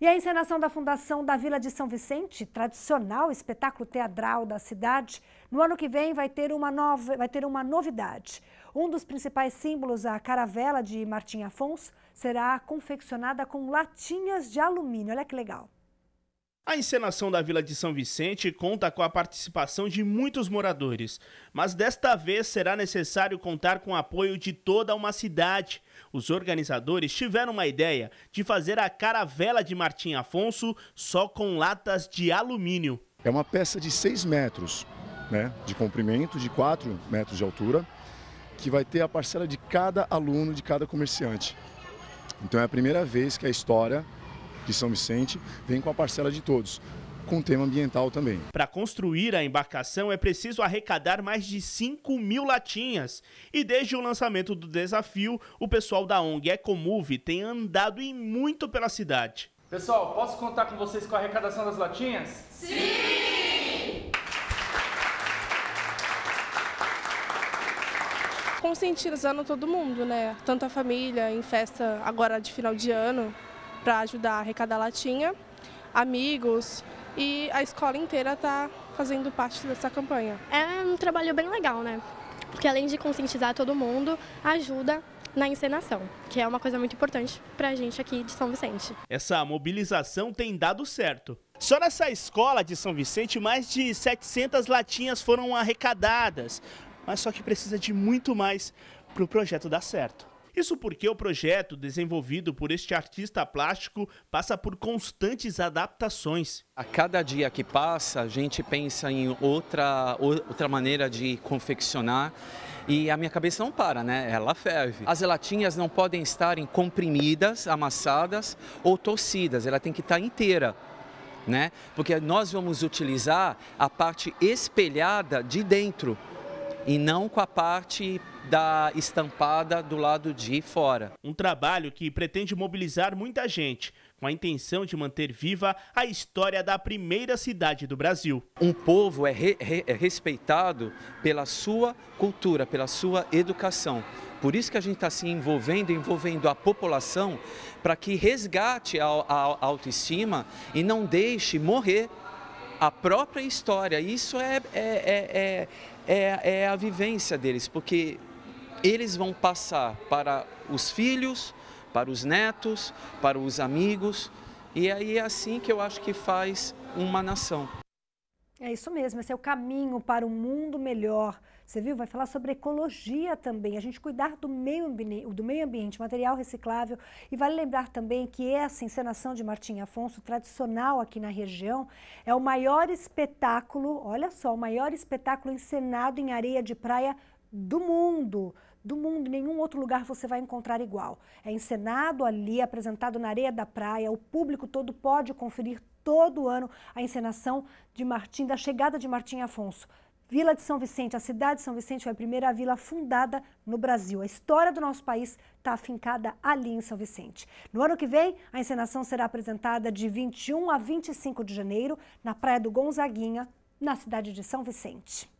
E a encenação da Fundação da Vila de São Vicente, tradicional espetáculo teatral da cidade, no ano que vem vai ter uma, nova, vai ter uma novidade. Um dos principais símbolos, a caravela de Martim Afonso, será confeccionada com latinhas de alumínio. Olha que legal. A encenação da Vila de São Vicente conta com a participação de muitos moradores, mas desta vez será necessário contar com o apoio de toda uma cidade. Os organizadores tiveram uma ideia de fazer a caravela de Martim Afonso só com latas de alumínio. É uma peça de 6 metros né, de comprimento, de 4 metros de altura, que vai ter a parcela de cada aluno, de cada comerciante. Então é a primeira vez que a história de São Vicente, vem com a parcela de todos com o tema ambiental também. Para construir a embarcação é preciso arrecadar mais de 5 mil latinhas. E desde o lançamento do desafio, o pessoal da ONG Ecomove tem andado e muito pela cidade. Pessoal, posso contar com vocês com a arrecadação das latinhas? Sim! Conscientizando todo mundo, né? Tanto a família, em festa agora de final de ano, para ajudar a arrecadar latinha, amigos e a escola inteira está fazendo parte dessa campanha. É um trabalho bem legal, né? Porque além de conscientizar todo mundo, ajuda na encenação, que é uma coisa muito importante para a gente aqui de São Vicente. Essa mobilização tem dado certo. Só nessa escola de São Vicente, mais de 700 latinhas foram arrecadadas, mas só que precisa de muito mais para o projeto dar certo. Isso porque o projeto desenvolvido por este artista plástico passa por constantes adaptações. A cada dia que passa, a gente pensa em outra, outra maneira de confeccionar e a minha cabeça não para, né? Ela ferve. As latinhas não podem estar comprimidas, amassadas ou torcidas, ela tem que estar inteira. Né? Porque nós vamos utilizar a parte espelhada de dentro e não com a parte da estampada do lado de fora. Um trabalho que pretende mobilizar muita gente, com a intenção de manter viva a história da primeira cidade do Brasil. Um povo é, re, re, é respeitado pela sua cultura, pela sua educação. Por isso que a gente está se envolvendo, envolvendo a população, para que resgate a, a, a autoestima e não deixe morrer a própria história. Isso é, é, é, é, é a vivência deles, porque eles vão passar para os filhos, para os netos, para os amigos, e aí é assim que eu acho que faz uma nação. É isso mesmo, esse é o caminho para um mundo melhor. Você viu? Vai falar sobre ecologia também, a gente cuidar do meio, ambiente, do meio ambiente, material reciclável. E vale lembrar também que essa encenação de Martim Afonso, tradicional aqui na região, é o maior espetáculo, olha só, o maior espetáculo encenado em areia de praia do mundo do mundo, nenhum outro lugar você vai encontrar igual. É encenado ali, apresentado na areia da praia, o público todo pode conferir todo ano a encenação de Martim, da chegada de Martim Afonso. Vila de São Vicente, a cidade de São Vicente foi a primeira vila fundada no Brasil. A história do nosso país está afincada ali em São Vicente. No ano que vem, a encenação será apresentada de 21 a 25 de janeiro, na Praia do Gonzaguinha, na cidade de São Vicente.